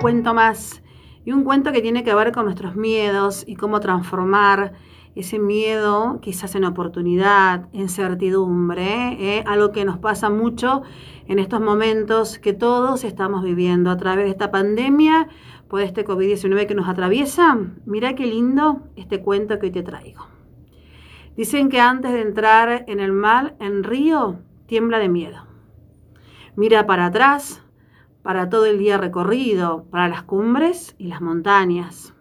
cuento más y un cuento que tiene que ver con nuestros miedos y cómo transformar ese miedo quizás en oportunidad, en certidumbre, ¿eh? algo que nos pasa mucho en estos momentos que todos estamos viviendo a través de esta pandemia, por este COVID-19 que nos atraviesa. Mira qué lindo este cuento que hoy te traigo. Dicen que antes de entrar en el mar, en río, tiembla de miedo. Mira para atrás, para todo el día recorrido, para las cumbres y las montañas,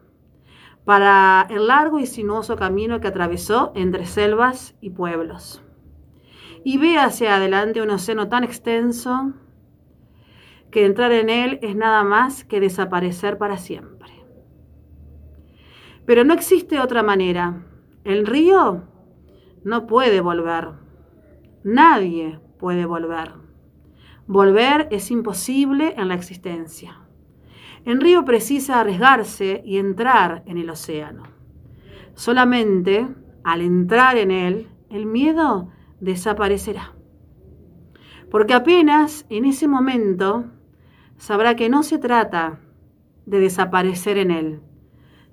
para el largo y sinuoso camino que atravesó entre selvas y pueblos. Y ve hacia adelante un océano tan extenso que entrar en él es nada más que desaparecer para siempre. Pero no existe otra manera. El río no puede volver. Nadie puede volver. Volver es imposible en la existencia. En río precisa arriesgarse y entrar en el océano. Solamente al entrar en él, el miedo desaparecerá. Porque apenas en ese momento sabrá que no se trata de desaparecer en él,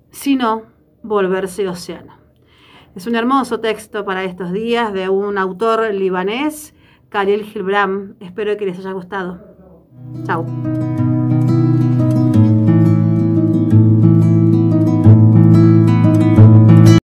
sino volverse océano. Es un hermoso texto para estos días de un autor libanés Karel Gilbram. Espero que les haya gustado. Chao.